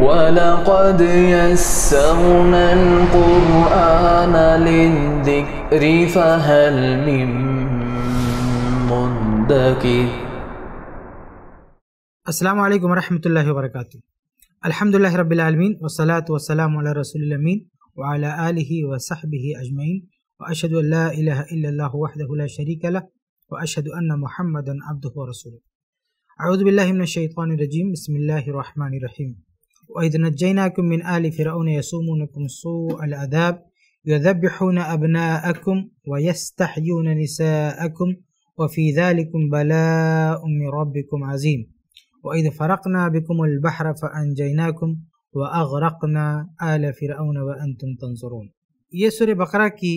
ولقد يسرنا القرآن للذكر فهل من مدكر السلام عليكم ورحمة الله وبركاته الحمد لله رب العالمين والصلاة والسلام على رسول الأمين وعلى آله وصحبه أجمعين وأشهد أن لا إله إلا الله وحده لا شريك له وأشهد أن محمدا عبده ورسوله أعوذ بالله من الشيطان الرجيم بسم الله الرحمن الرحيم وإذ نجيناكم من آل فرعون يسومونكم سوء العذاب يذبحون أبناءكم ويستحيون نساءكم وفي ذلكم بلاء من ربكم عظيم وإذ فرقنا بكم البحر فأنجيناكم وأغرقنا آل فرعون وأنتم تنظرون یہ سورہ بقرہ کی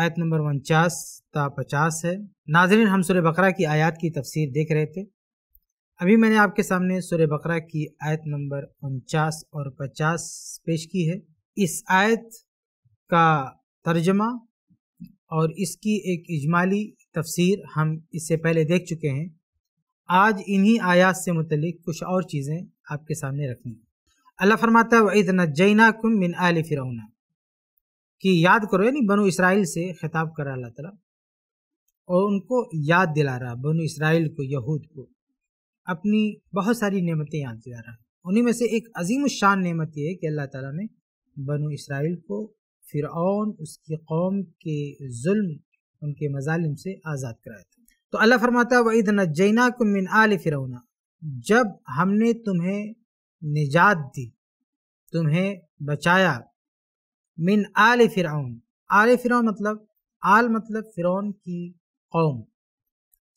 آیت نمبر 49 تا 50 ہے ناظرین ہم سورہ بقرہ کی آیات کی تفسیر دیکھ رہے تھے अभी मैंने आपके सामने सूर्य बकरा की आयत नंबर उनचास और पचास पेश की है इस आयत का तर्जमा और इसकी एक इजमाली तफसीर हम इससे पहले देख चुके हैं आज इन्हीं आयात से मुतलिक कुछ और चीज़ें आपके सामने रखनी अल्लाह फरमाता वईद जैना कुम मिन आल फ़िरौना कि याद करो यानी बनु इसराइल से खिताब करा अल्लाह तला और उनको याद दिला रहा बनु इसराइल को यहूद को अपनी बहुत सारी नमतें याद दिला रहा उन्हीं में से एक अजीम शान नमत यह है कि अल्लाह ताला ने बनु इसराइल को फिर उसकी कौम के जुल्म उनके मजालिम से आज़ाद कराया था तो अल्लाह फरमाता वईद नजैना को मिन आल फ़िरौना जब हमने तुम्हें निजात दी तुम्हें बचाया मिन आल फिर आल फिर मतलब आल मतलब फ़िरौन की कौम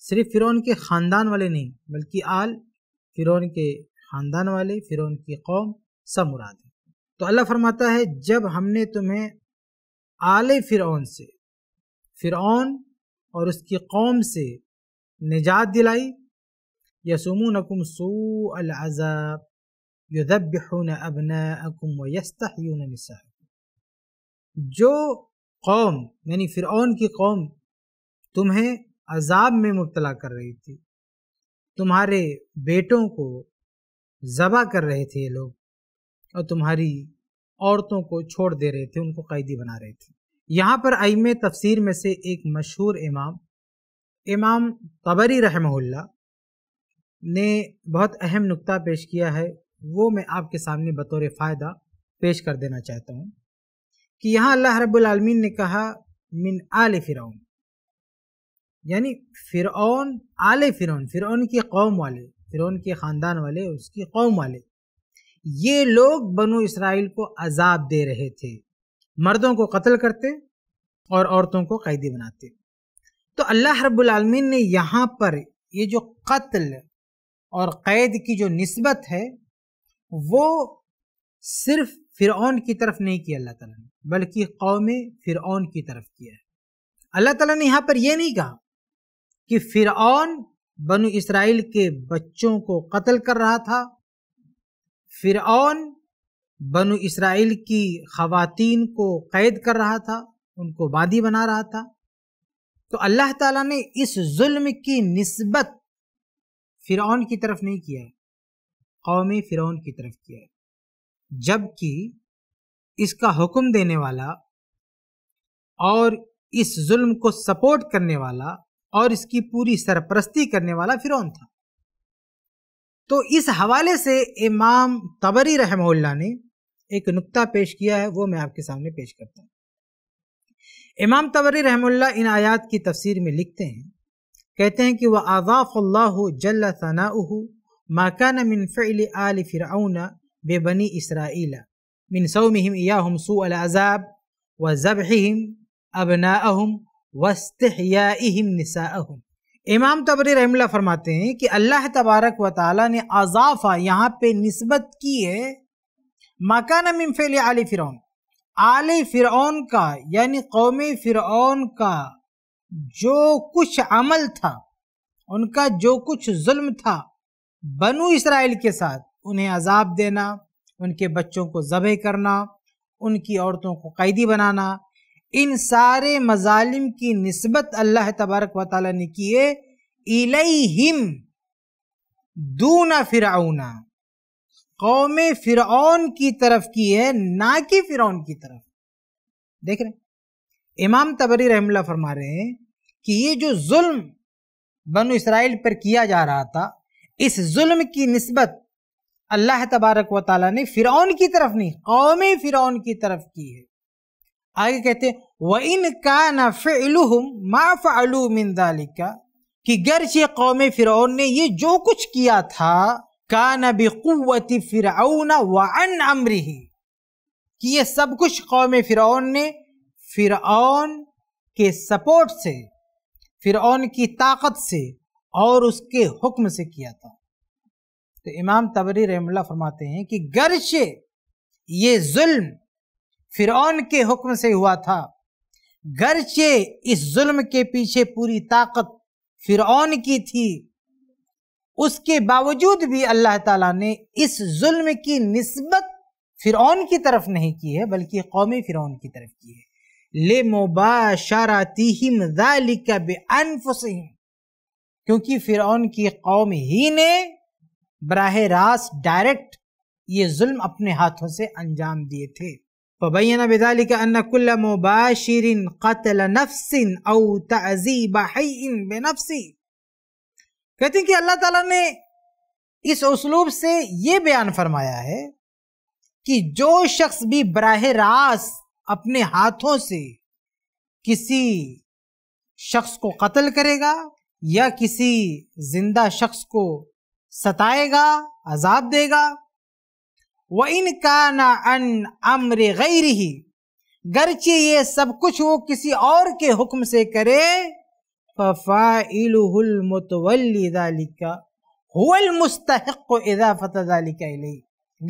सिर्फ फ़िरौन के ख़ानदान वाले नहीं बल्कि आल फ़िरौन के ख़ानदान वाले फ़िरौन की कौम सब मुराद है तो अल्लाह फरमाता है जब हमने तुम्हें आल फ़िरौन से फ़िरौन और उसकी कौम से निजात दिलाई नकुम सू अज़ाब युदबून अबनाकुम वस्तून नसा जो कौम यानी फ़िरौन की कौम तुम्हें अजाब में मुबतला कर रही थी तुम्हारे बेटों को ज़बा कर रहे थे ये लोग और तुम्हारी औरतों को छोड़ दे रहे थे उनको कैदी बना रहे थे यहाँ पर आईम तफसीर में से एक मशहूर इमाम इमाम तबरी रहमहुल्ला ने बहुत अहम नुक्ता पेश किया है वो मैं आपके सामने बतौर फ़ायदा पेश कर देना चाहता हूँ कि यहाँ अल्लाह रब्बुल रबालमीन ने कहा मिन आल फ़िराउन यानी फिर आले फ़िरौन फ़िरौन की कौम वाले फ़िरौन के ख़ानदान वाले उसकी कौम वाले ये लोग बनो इसराइल को अजाब दे रहे थे मर्दों को कत्ल करते और औरतों को कैदी बनाते तो अल्लाह रबालमीन ने यहाँ पर ये जो कत्ल और क़ैद की जो नस्बत है वो सिर्फ फ़िरौन की तरफ नहीं किया अल्लाह ताला ने बल्कि कौम फिर की तरफ किया है अल्लाह ताला ने यहाँ पर यह नहीं कहा कि फ़िरौन बनु इसराइल के बच्चों को कत्ल कर रहा था फ़िरौन बनु इसराइल की खातन को कैद कर रहा था उनको बादी बना रहा था तो अल्लाह ताला ने इस जुल्म की नस्बत फ़िरौन की तरफ नहीं किया है कौमी फ़िरौन की तरफ किया है जबकि इसका हुक्म देने वाला और इस जुल्म को सपोर्ट करने वाला और इसकी पूरी सरपरस्ती करने वाला फिरौन था तो इस हवाले से इमाम तबरी रहमल्ला ने एक नुक्ता पेश किया है वो मैं आपके सामने पेश करता हूँ इमाम तबरी रहमल्ला इन आयात की तफसीर में लिखते हैं कहते हैं कि वह आज़ाफ़ल्ला जल्ला माकान मिन फ़िल आल फ़िरौन बेबनी इसराइला मिन सौमहिम या हमसू अलाज़ाब व ज़बहिम अहम वस्तम नसाहम इमाम तबरी रहमल्ला फरमाते हैं कि अल्लाह तबारक व ताली ने अजाफा यहाँ पे नस्बत की है मकान मिमफेल आल फिर आल फिर का यानि कौम फिर का जो कुछ अमल था उनका जो कुछ जुल्म था बनु इसराइल के साथ उन्हें अजाब देना उनके बच्चों को जबह करना उनकी औरतों को कैदी बनाना इन सारे मजालिम की नस्बत अल्लाह तबारक व ताली ने किए इलहिम दूना फिरौना कौम फिरओन की तरफ की है ना कि फिरौन की तरफ देख रहे इमाम तबरी रहमला फरमा रहे हैं कि ये जो जुल्म बन इसराइल पर किया जा रहा था इस जुल्म की नस्बत अल्लाह तबारक व ने फिरौन की तरफ नहीं कौम फिरौन की तरफ की है आगे कहते हैं व इन का न फ़िलुम मा फ़ालू कि कौम फिर ने ये जो कुछ किया था का न बेकुवती व अन अमरी कि ये सब कुछ कौम फिर ने फिर के सपोर्ट से फिर की ताकत से और उसके हुक्म से किया था तो इमाम तबरी रहमल्ला फरमाते हैं कि गरचे ये जुल्म फिरौन के हुक्म से हुआ था गरचे इस जुल्म के पीछे पूरी ताकत फिरौन की थी उसके बावजूद भी अल्लाह ताला ने इस जुल्म की नस्बत फिरौन की तरफ नहीं की है बल्कि कौमी फिरौन की तरफ की है ले मुबाशारातिहिम दालिका क्योंकि फिरौन की कौम ही ने बरह रास्त डायरेक्ट ये जुल्म अपने हाथों से अंजाम दिए थे فبين بذلك अन كل مباشر قتل نفس औ تعذيب حي بنفسه कहते हैं कि अल्लाह ताला ने इस उसलूब से ये बयान फरमाया है कि जो शख्स भी बराह रास अपने हाथों से किसी शख्स को कत्ल करेगा या किसी जिंदा शख्स को सताएगा अजाब देगा व इन का ना अन अमर गैर ही गरचे ये सब कुछ वो किसी और के हुक्म से करे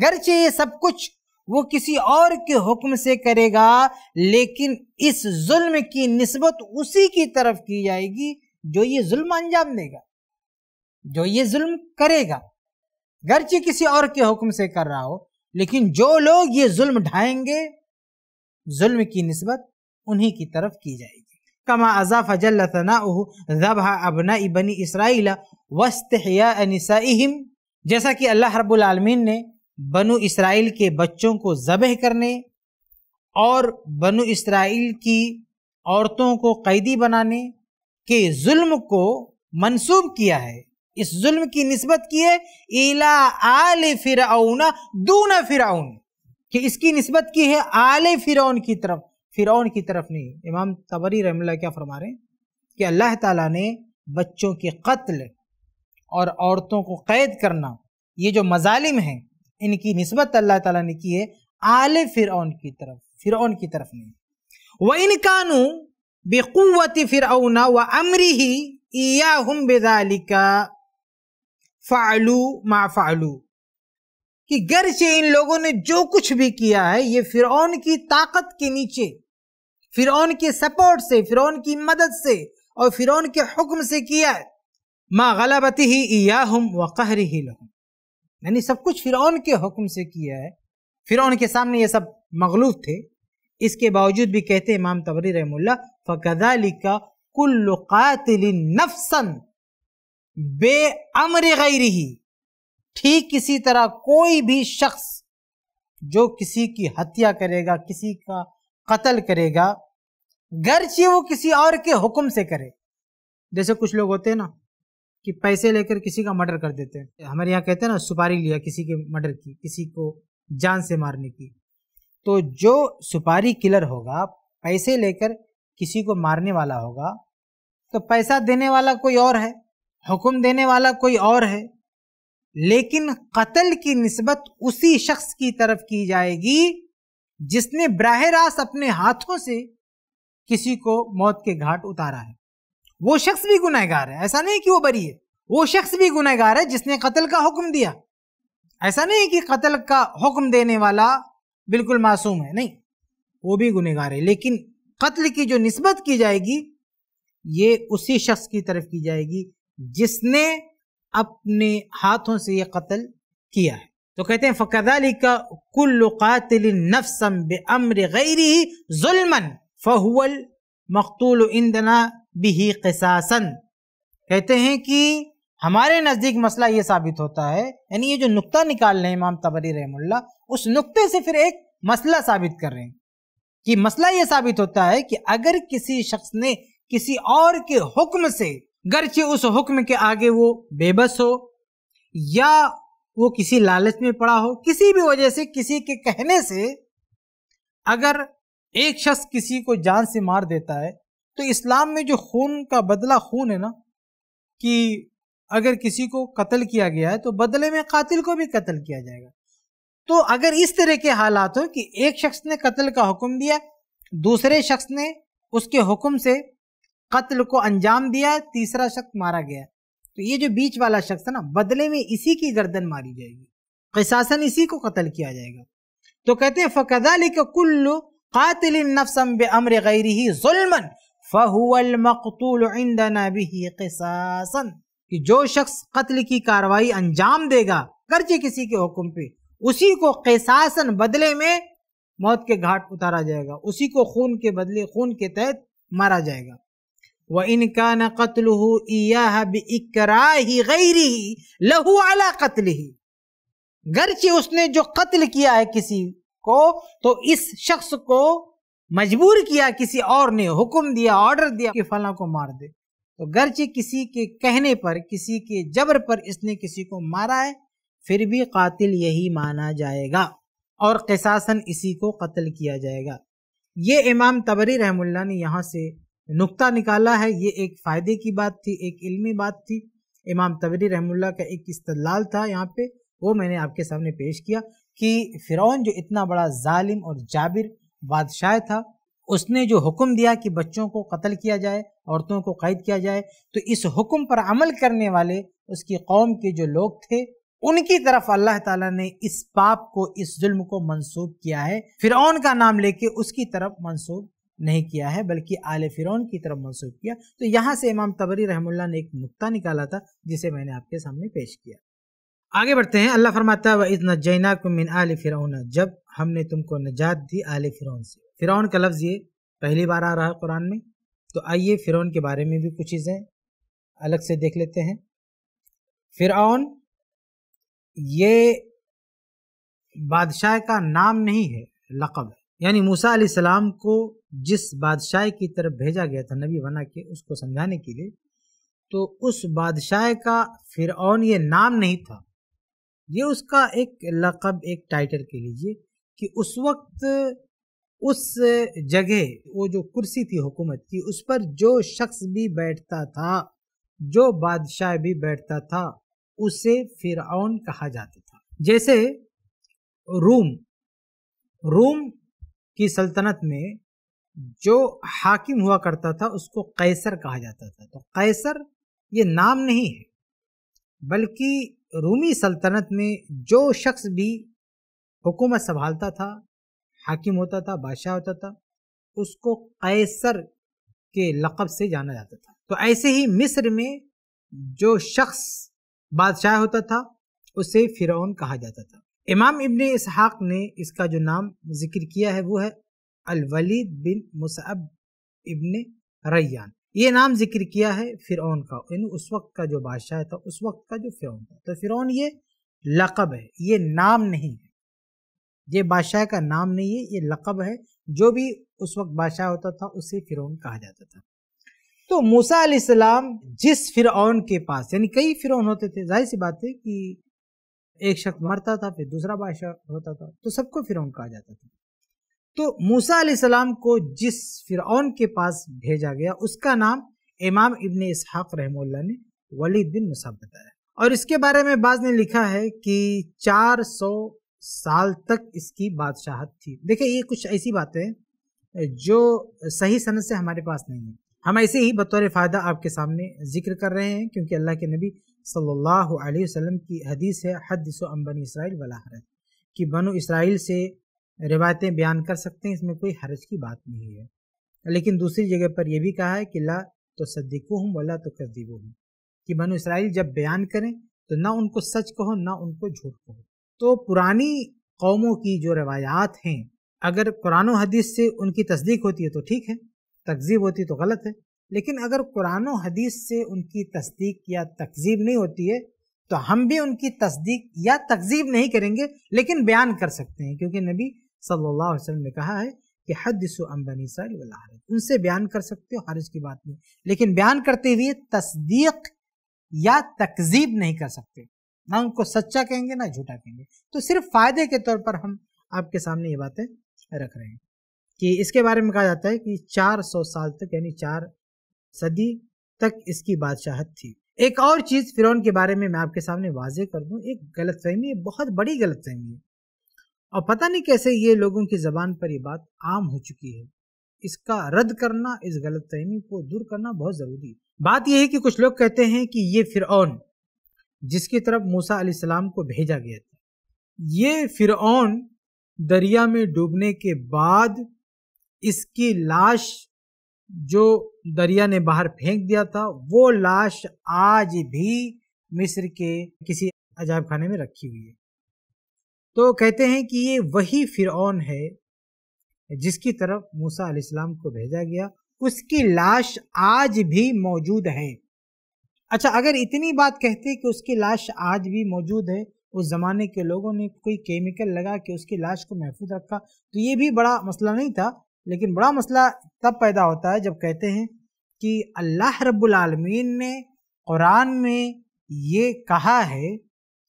गरचे ये सब कुछ वो किसी और के हुक्म से करेगा लेकिन इस जुल्म की नस्बत उसी की तरफ की जाएगी जो ये जुल्म अंजाम देगा जो ये जुल्म करेगा गरचे किसी और के हुक्म से कर रहा हो लेकिन जो लोग ये जुल्म ढाएंगे जुल्म की नस्बत उन्हीं की तरफ की जाएगी कमा अजाफ जबहा अबना इबनी इसराइल वस्तम जैसा कि अल्लाह रबालमीन ने बनु इसराइल के बच्चों को ज़बह करने और बनु इसराइल की औरतों को कैदी बनाने के जुल्म को मंसूब किया है इस जुल्म की नस्बत की है इला आल फिर दूना फिर कि इसकी नस्बत की है आल फिरौन की तरफ फिरौन की तरफ नहीं इमाम तबरी रहमल्ला क्या फरमा रहे कि अल्लाह ताला ने बच्चों के कत्ल और औरतों को कैद करना ये जो मजालिम हैं इनकी नस्बत अल्लाह ताला ने की है आल फिरौन की तरफ फिरौन की तरफ नहीं व इन कानू बेकुवती फिर व अमरी ही या हम बेदालिका फ़ालू मा फ़ालू कि से इन लोगों ने जो कुछ भी किया है ये फिर की ताकत के नीचे फिर के सपोर्ट से फिर की मदद से और फिर के हुक्म से किया है माँ गलाबती ही या हम व कहरी ही लहुम यानी सब कुछ फिर के हुक्म से किया है फिर के सामने ये सब मगलूब थे इसके बावजूद भी कहते इमाम तबरी रहमुल्ला फ़कदाली का कुल नफसन बे अमर गई रही ठीक किसी तरह कोई भी शख्स जो किसी की हत्या करेगा किसी का कत्ल करेगा घर चाहिए वो किसी और के हुक्म से करे जैसे कुछ लोग होते हैं ना कि पैसे लेकर किसी का मर्डर कर देते हैं हमारे यहाँ कहते हैं ना सुपारी लिया किसी के मर्डर की किसी को जान से मारने की तो जो सुपारी किलर होगा पैसे लेकर किसी को मारने वाला होगा तो पैसा देने वाला कोई और है हुक्म देने वाला कोई और है लेकिन कत्ल की नस्बत उसी शख्स की तरफ की जाएगी जिसने बरह रास्त अपने हाथों से किसी को मौत के घाट उतारा है वो शख्स भी गुनहगार है ऐसा नहीं कि वो बरी है वो शख्स भी गुनहगार है जिसने कत्ल का हुक्म दिया ऐसा नहीं कि कत्ल का हुक्म देने वाला बिल्कुल मासूम है नहीं वो भी गुनहगार है लेकिन कत्ल की जो नस्बत की जाएगी ये उसी शख्स की तरफ की जाएगी जिसने अपने हाथों से यह कत्ल किया है तो कहते हैं फ़कदाली का कुल कातिल नफसम अम्र गैरी जुलमन फ़हुअल मकतूल इंदना बिही कसासन कहते हैं कि हमारे नज़दीक मसला ये साबित होता है यानी ये जो नुकता निकाल रहे हैं इमाम तबरी रहमुल्ला उस नुकते से फिर एक मसला साबित कर रहे हैं कि मसला ये साबित होता है कि अगर किसी शख्स ने किसी और के हुक्म से गरचे उस हुक्म के आगे वो बेबस हो या वो किसी लालच में पड़ा हो किसी भी वजह से किसी के कहने से अगर एक शख्स किसी को जान से मार देता है तो इस्लाम में जो खून का बदला खून है ना कि अगर किसी को कत्ल किया गया है तो बदले में कातिल को भी कत्ल किया जाएगा तो अगर इस तरह के हालात हो कि एक शख्स ने कत्ल का हुक्म दिया दूसरे शख्स ने उसके हुक्म से कत्ल को अंजाम दिया तीसरा शख्स मारा गया तो ये जो बीच वाला शख्स है ना बदले में इसी की गर्दन मारी जाएगी कसासन इसी को कत्ल किया जाएगा तो कहते हैं लिख कुल्लु कातिल नफसम बे अमर गैर ही जुलमन फ़हुअल मकतूल इंदना भी कसासन कि जो शख्स कत्ल की कार्रवाई अंजाम देगा करजे किसी के हुक्म पे उसी को कसासन बदले में मौत के घाट उतारा जाएगा उसी को खून के बदले खून के तहत मारा जाएगा व इनका न कत्ल ही गैरी लहू अला कत्ल ही गर्चे उसने जो कत्ल किया है किसी को तो इस शख्स को मजबूर किया किसी और ने हुक्म दिया ऑर्डर दिया कि फला को मार दे तो गर्चे किसी के कहने पर किसी के जबर पर इसने किसी को मारा है फिर भी कातिल यही माना जाएगा और कसासन इसी को कत्ल किया जाएगा ये इमाम तबरी रहमुल्ला ने यहाँ से नुक्ता निकाला है ये एक फ़ायदे की बात थी एक इल्मी बात थी इमाम तबरी रहमुल्ला का एक इस्तलाल था यहाँ पे वो मैंने आपके सामने पेश किया कि फ़िरौन जो इतना बड़ा जालिम और जाबिर बादशाह था उसने जो हुक्म दिया कि बच्चों को कत्ल किया जाए औरतों को कैद किया जाए तो इस हुक्म पर अमल करने वाले उसकी कौम के जो लोग थे उनकी तरफ अल्लाह ताला ने इस पाप को इस जुल्म को मंसूब किया है फिरौन का नाम लेके उसकी तरफ मंसूब नहीं किया है बल्कि आल फ़िरौन की तरफ मनसूख किया तो यहाँ से इमाम तबरी रहमुल्ला ने एक नुकता निकाला था जिसे मैंने आपके सामने पेश किया आगे बढ़ते हैं अल्लाह फरमाता व जैना को मिन आल फ़िरौना जब हमने तुमको नजात दी आल फ़िरौन से फ़िरौन का लफ्ज़ ये पहली बार आ रहा है कुरान में तो आइए फ़िरौन के बारे में भी कुछ चीज़ें अलग से देख लेते हैं फ़िरौन ये बादशाह का नाम नहीं है लकब है यानी मूसा सलाम को जिस बादशाह की तरफ भेजा गया था नबी बना के उसको समझाने के लिए तो उस बादशाह का फिरौन ये नाम नहीं था ये उसका एक लक़ब एक टाइटल के लीजिए कि उस वक्त उस जगह वो जो कुर्सी थी हुकूमत की उस पर जो शख्स भी बैठता था जो बादशाह भी बैठता था उसे फिरौन कहा जाता था जैसे रूम रूम की सल्तनत में जो हाकिम हुआ करता था उसको कैसर कहा जाता था तो कैसर ये नाम नहीं है बल्कि रूमी सल्तनत में जो शख्स भी हुकूमत संभालता था हाकिम होता था बादशाह होता था उसको कैसर के लक़ब से जाना जाता था तो ऐसे ही मिस्र में जो शख्स बादशाह होता था उसे फ़िरौन कहा जाता था इमाम इबन इसहाक ने इसका जो नाम जिक्र किया है वो है Walid bin Musab ibn Rayyan ये नाम जिक्र किया है फ़िरौन का यानी उस वक्त का जो बादशाह था उस वक्त का जो फ़िरौन था तो फ़िरौन ये लक़ब है ये नाम नहीं है ये बादशाह का नाम नहीं है ये लक़ब है जो भी उस वक्त बादशाह होता था उसे फ़िरौन कहा जाता था तो मूसा अलैहिस्सलाम जिस फ़िरौन के पास यानी कई फ़िरौन होते थे जाहिर सी बात है कि एक शख्स मरता था फिर दूसरा बादशाह होता था तो सबको फिरौन कहा जाता था तो मूसा सलाम को जिस फिरौन के पास भेजा गया उसका नाम इमाम इबन इसहाक रहमल्ला ने वलीद बिन मुसाब बताया और इसके बारे में बाज ने लिखा है कि 400 साल तक इसकी बादशाहत थी देखिए ये कुछ ऐसी बातें जो सही सनद से हमारे पास नहीं है हम ऐसे ही बतौर फ़ायदा आपके सामने जिक्र कर रहे हैं क्योंकि अल्लाह के नबी सल्लल्लाहु अलैहि वसल्लम की हदीस है हदसो अम बनी इसराइल वलाहरत कि बनु इसराइल से रिवायतें बयान कर सकते हैं इसमें कोई हरज की बात नहीं है लेकिन दूसरी जगह पर यह भी कहा है कि ला तो सद्दीकू हूँ वला तो कदीबू हूँ कि बनु इसराइल जब बयान करें तो ना उनको सच कहो ना उनको झूठ कहो तो पुरानी कौमों की जो रवायात हैं अगर कुरान हदीस से उनकी तस्दीक होती है तो ठीक है तकजीब होती तो गलत है लेकिन अगर कुरान हदीस से उनकी तस्दीक या तकजीब नहीं होती है तो हम भी उनकी तस्दीक या तकजीब नहीं करेंगे लेकिन बयान कर सकते हैं क्योंकि नबी सल्लल्लाहु अलैहि वसल्लम ने कहा है कि हदसो अम्बनी सर उनसे बयान कर सकते हो हरज की बात नहीं लेकिन बयान करते हुए तस्दीक या तकजीब नहीं कर सकते ना उनको सच्चा कहेंगे ना झूठा कहेंगे तो सिर्फ फ़ायदे के तौर पर हम आपके सामने ये बातें रख रहे हैं कि इसके बारे में कहा जाता है कि 400 साल तक यानी चार सदी तक इसकी बादशाहत थी एक और चीज़ फिर के बारे में मैं आपके सामने वाजे कर दूँ एक गलत फहमी है बहुत बड़ी गलत फहमी है और पता नहीं कैसे ये लोगों की ज़बान पर ये बात आम हो चुकी है इसका रद्द करना इस गलत फहमी को दूर करना बहुत ज़रूरी है बात यह है कि कुछ लोग कहते हैं कि ये फिर जिसकी तरफ मूसा सलाम को भेजा गया था ये फिर दरिया में डूबने के बाद इसकी लाश जो दरिया ने बाहर फेंक दिया था वो लाश आज भी मिस्र के किसी अजायब खाने में रखी हुई है तो कहते हैं कि ये वही फिरौन है जिसकी तरफ मूसा अलैहिस्सलाम को भेजा गया उसकी लाश आज भी मौजूद है अच्छा अगर इतनी बात कहते कि उसकी लाश आज भी मौजूद है उस ज़माने के लोगों ने कोई केमिकल लगा के उसकी लाश को महफूज रखा तो ये भी बड़ा मसला नहीं था लेकिन बड़ा मसला तब पैदा होता है जब कहते हैं कि अल्लाह रब्बुलमीन ने कुरान में ये कहा है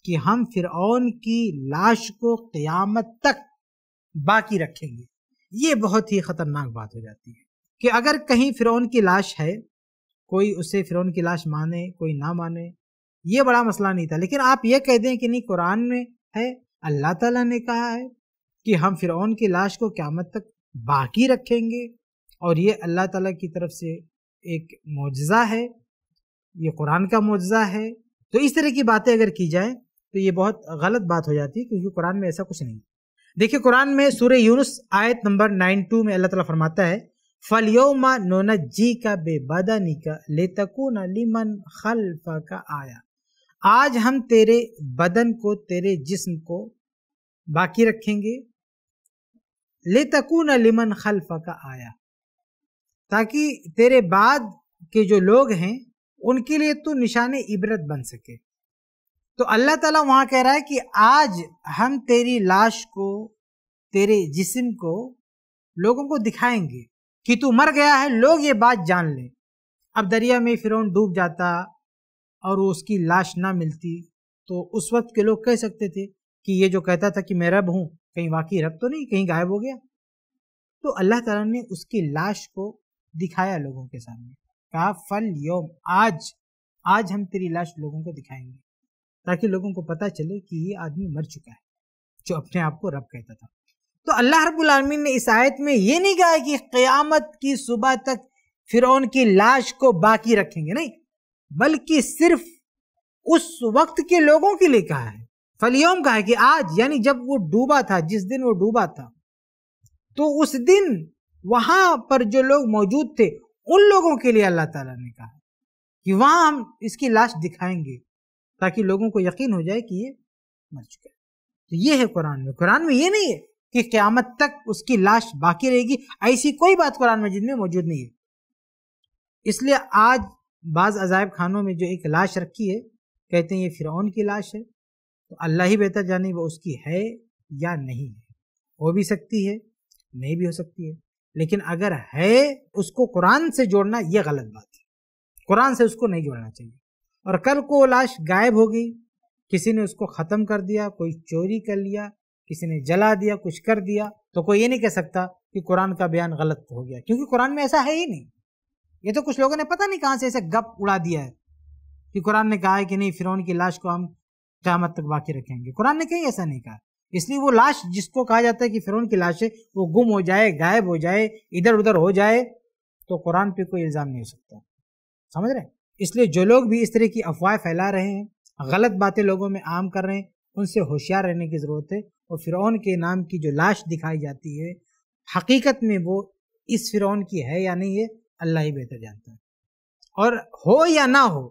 कि हम फ़िरौन की लाश को क़यामत तक बाकी रखेंगे ये बहुत ही ख़तरनाक बात हो जाती है कि अगर कहीं फ़िरौन की लाश है कोई उसे फ़िरौन की लाश माने कोई ना माने ये बड़ा मसला नहीं था लेकिन आप ये कह दें कि नहीं कुरान में है अल्लाह ताला ने कहा है कि हम फ़िरौन की लाश को क़्यामत तक बाकी रखेंगे और ये अल्लाह ताला की तरफ से एक मुजज़ा है ये कुरान का मुजज़ा है तो इस तरह की बातें अगर की जाए तो ये बहुत गलत बात हो जाती है क्योंकि कुरान में ऐसा कुछ नहीं देखिए कुरान में सूर्य यूनुस आयत नंबर नाइन टू में अल्लाह ताला फरमाता है फलियोमा नोना जी का बेबादानी का ले लिमन खलफा का आया आज हम तेरे बदन को तेरे जिस्म को बाकी रखेंगे ले तकून लिमन खलफ का आया ताकि तेरे बाद के जो लोग हैं उनके लिए तो निशान इबरत बन सके तो अल्लाह ताला वहाँ कह रहा है कि आज हम तेरी लाश को तेरे जिस्म को लोगों को दिखाएंगे कि तू मर गया है लोग ये बात जान लें अब दरिया में फिर डूब जाता और उसकी लाश ना मिलती तो उस वक्त के लोग कह सकते थे कि ये जो कहता था कि मैं रब हूँ कहीं वाकई रब तो नहीं कहीं गायब हो गया तो अल्लाह ताला ने उसकी लाश को दिखाया लोगों के सामने कहा फल योम आज आज हम तेरी लाश लोगों को दिखाएंगे ताकि लोगों को पता चले कि ये आदमी मर चुका है जो अपने आप को रब कहता था तो अल्लाह रबालमीन ने इस आयत में ये नहीं कहा कि क़यामत की सुबह तक फिरौन की लाश को बाकी रखेंगे नहीं बल्कि सिर्फ उस वक्त के लोगों के लिए कहा है फलियोम का है कि आज यानी जब वो डूबा था जिस दिन वो डूबा था तो उस दिन वहां पर जो लोग मौजूद थे उन लोगों के लिए अल्लाह ताला ने कहा कि वहां हम इसकी लाश दिखाएंगे ताकि लोगों को यकीन हो जाए कि ये मर चुका है तो ये है कुरान में कुरान में ये नहीं है कि क्यामत तक उसकी लाश बाकी रहेगी ऐसी कोई बात कुरान मजिद में मौजूद नहीं है इसलिए आज बाज़ अजायब खानों में जो एक लाश रखी है कहते हैं ये फ़िरौन की लाश है तो अल्लाह ही बेहतर जाने वो उसकी है या नहीं है हो भी सकती है नहीं भी हो सकती है लेकिन अगर है उसको कुरान से जोड़ना यह गलत बात है कुरान से उसको नहीं जोड़ना चाहिए और कल को वो लाश गायब हो गई किसी ने उसको ख़त्म कर दिया कोई चोरी कर लिया किसी ने जला दिया कुछ कर दिया तो कोई ये नहीं कह सकता कि कुरान का बयान गलत हो गया क्योंकि कुरान में ऐसा है ही नहीं ये तो कुछ लोगों ने पता नहीं कहाँ से ऐसे गप उड़ा दिया है कि कुरान ने कहा है कि नहीं फिरौन की लाश को हम क्यामत तक बाकी रखेंगे कुरान ने कहीं ऐसा नहीं कहा इसलिए वो लाश जिसको कहा जाता है कि फिर की है वो गुम हो जाए गायब हो जाए इधर उधर हो जाए तो कुरान पे कोई इल्ज़ाम नहीं हो सकता समझ रहे इसलिए जो लोग भी इस तरह की अफवाह फैला रहे हैं गलत बातें लोगों में आम कर रहे हैं उनसे होशियार रहने की ज़रूरत है और फ़िरौन के नाम की जो लाश दिखाई जाती है हकीकत में वो इस फ़िरौन की है या नहीं है अल्लाह ही बेहतर जानता है और हो या ना हो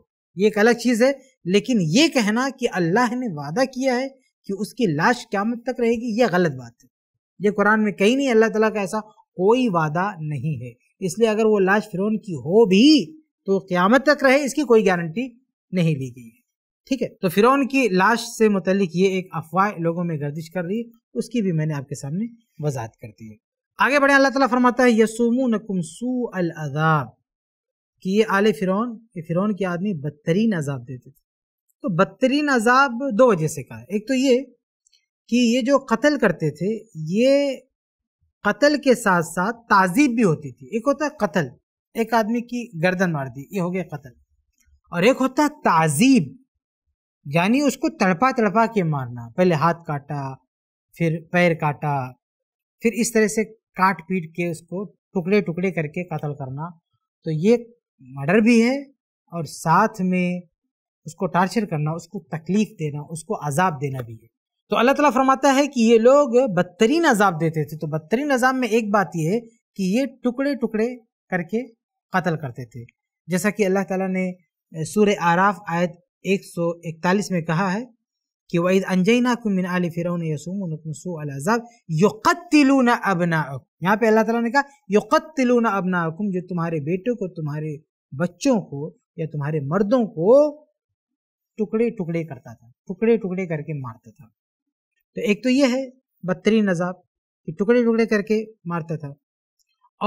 ये एक अलग चीज़ है लेकिन ये कहना कि अल्लाह ने वादा किया है कि उसकी लाश क्यामत तक रहेगी यह गलत बात है ये कुरान में कहीं नहीं अल्लाह ताला का ऐसा कोई वादा नहीं है इसलिए अगर वो लाश फिरौन की हो भी तो क़्यामत तक रहे इसकी कोई गारंटी नहीं ली गई है ठीक है तो फिरौन की लाश से मुतलिक ये एक अफवाह लोगों में गर्दिश कर रही है उसकी भी मैंने आपके सामने वजाहत कर दी है आगे बढ़े अल्लाह ताला फरमाता है यसुमू सू अल अजाब कि ये आले फिरौन फिर फिरौन के आदमी बदतरीन अजाब देते थे तो बदतरीन अजाब दो वजह से कहा एक तो ये कि ये जो कत्ल करते थे ये कत्ल के साथ साथ तहजीब भी होती थी एक होता है कत्ल एक आदमी की गर्दन मार दी ये हो गया कत्ल और एक होता है तहजीब यानी उसको तड़पा तड़पा के मारना पहले हाथ काटा फिर पैर काटा फिर इस तरह से काट पीट के उसको टुकड़े टुकड़े करके कत्ल करना तो ये मर्डर भी है और साथ में उसको टार्चर करना उसको तकलीफ देना उसको अजाब देना भी है तो अल्लाह ताला फरमाता है कि ये लोग बदतरीन अजाब देते थे तो बदतरीन अजाब में एक बात यह है कि ये टुकड़े टुकड़े करके कत्ल करते थे जैसा कि अल्लाह ताला ने सूर आराफ आयत 141 में कहा है कि वईद अंजना कुमिन आल फिरौन यसूमजाब युकत्तिलून अबना यहाँ पे अल्लाह ताला ने कहा युकत्तिलून अबना जो तुम्हारे बेटों को तुम्हारे बच्चों को या तुम्हारे मर्दों को टुकड़े टुकड़े करता था टुकड़े टुकड़े करके मारता था तो एक तो यह है बदतरीन अजाब कि टुकड़े टुकड़े करके मारता था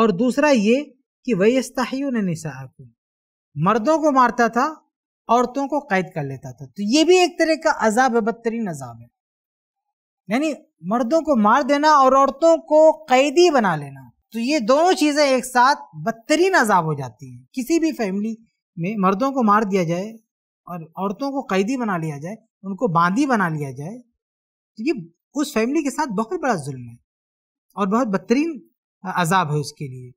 और दूसरा ये कि वयस्ताहियों ने निशा मर्दों को मारता था औरतों को कैद कर लेता था तो ये भी एक तरह का अजाब है बदतरीन अजाब है यानी मर्दों को मार देना और औरतों को कैदी बना लेना तो ये दोनों चीज़ें एक साथ बदतरीन अजाब हो जाती हैं किसी भी फैमिली में मर्दों को मार दिया जाए और औरतों को कैदी बना लिया जाए उनको बांदी बना लिया जाए तो ये उस फैमिली के साथ बहुत बड़ा जुल्म है और बहुत बदतरीन अजाब है उसके लिए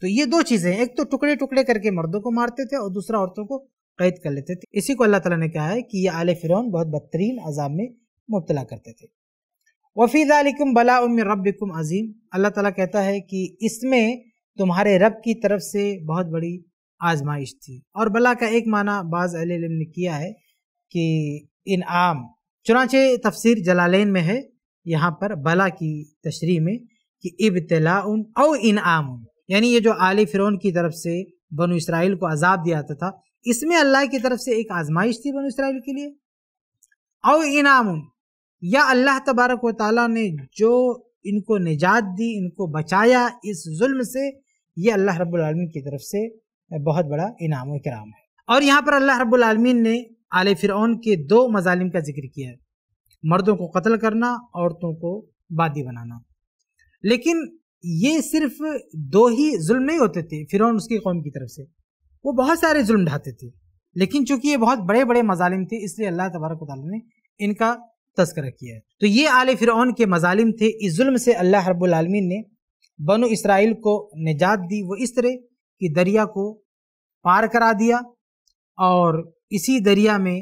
तो ये दो चीज़ें एक तो टुकड़े टुकड़े करके मर्दों को मारते थे और दूसरा औरतों को कैद कर लेते थे इसी को अल्लाह तला ने कहा है कि ये आल फिर बहुत बदतरीन अजाब में मुबतला करते थे वफ़ीज़ालिकुम बला उम रब अज़ीम अल्लाह ताला कहता है कि इसमें तुम्हारे रब की तरफ से बहुत बड़ी आजमाइश थी और बला का एक माना बाज़ अलम ने किया है कि आम चुनाचे तफसीर जलालैन में है यहाँ पर बला की तशरी में कि इब्तला और आम यानी ये जो आली फिर की तरफ से बनु इसराइल को अजाब दिया जाता था इसमें अल्लाह की तरफ से एक आजमाइश थी बनु इसराइल के लिए और आम या अल्लाह तबारक व ताली ने जो इनको निजात दी इनको बचाया इस जुल्म से ये अल्लाह रब्लम की तरफ से बहुत बड़ा इनाम कराम है और यहाँ पर अल्लाह रबालमीन ने आल फ़िरौन के दो मजालिम का जिक्र किया है मर्दों को कत्ल करना औरतों को बादी बनाना लेकिन ये सिर्फ दो ही जुल्म नहीं होते थे फिर उसकी कौम की तरफ से वो बहुत सारे जुल्म ढाते थे लेकिन चूंकि ये बहुत बड़े बड़े मजालिम थे इसलिए अल्लाह तबारक ने इनका तस्करा किया है तो ये आल फिर के मजालिम थे इस जुल्म से अल्लाह रबालमीन ने बनु इसराइल को निजात दी वो इस तरह कि दरिया को पार करा दिया और इसी दरिया में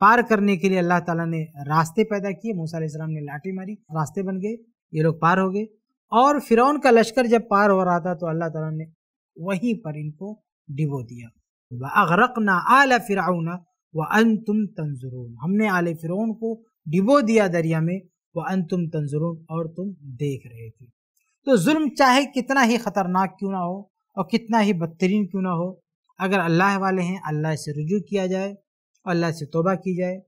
पार करने के लिए अल्लाह ताला ने रास्ते पैदा किए मूसा इस्लाम ने लाठी मारी रास्ते बन गए ये लोग पार हो गए और फिरौन का लश्कर जब पार हो रहा था तो अल्लाह ताला ने वहीं पर इनको डिबो दिया अगरकना आला फिर व अन तुम हमने आले फिरौन को डिबो दिया दरिया में व अन तुम और तुम देख रहे थे तो जुल्म चाहे कितना ही ख़तरनाक क्यों ना हो और कितना ही बदतरीन क्यों ना हो अगर अल्लाह वाले हैं अल्लाह से रुजू किया जाए अल्लाह से तोबा की जाए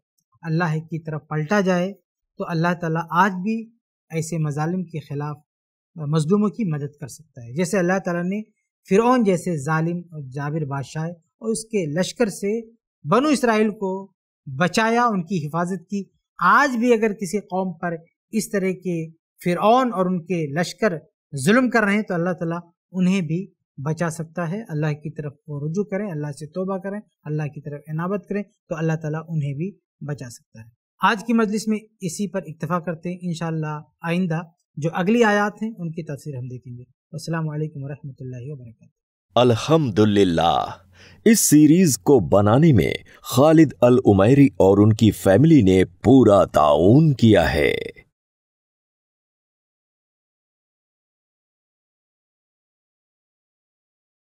अल्लाह की तरफ पलटा जाए तो अल्लाह ताला आज भी ऐसे मजालिम के ख़िलाफ़ मजलूमों की मदद कर सकता है जैसे अल्लाह ताला ने फ़िरौन जैसे जालिम और जाबिर बादशाह और उसके लश्कर से बनु इसराइल को बचाया उनकी हिफाजत की आज भी अगर किसी कौम पर इस तरह के फ़िरौन और उनके लश्कर जुल्म कर रहे हैं तो अल्लाह ताला उन्हें भी बचा सकता है अल्लाह की तरफ रुजू करें अल्लाह से तोबा करें अल्लाह की तरफ इनाबत करें तो अल्लाह ताला उन्हें भी बचा सकता है आज की मजलिस में इसी पर इतफ़ा करते हैं इन आइंदा जो अगली आयात हैं उनकी तफसीर हम देखेंगे अल्लाम वरहमल वर्क अल्हम्दुलिल्लाह इस सीरीज को बनाने में खालिद अल उमैरी और उनकी फैमिली ने पूरा ताउन किया है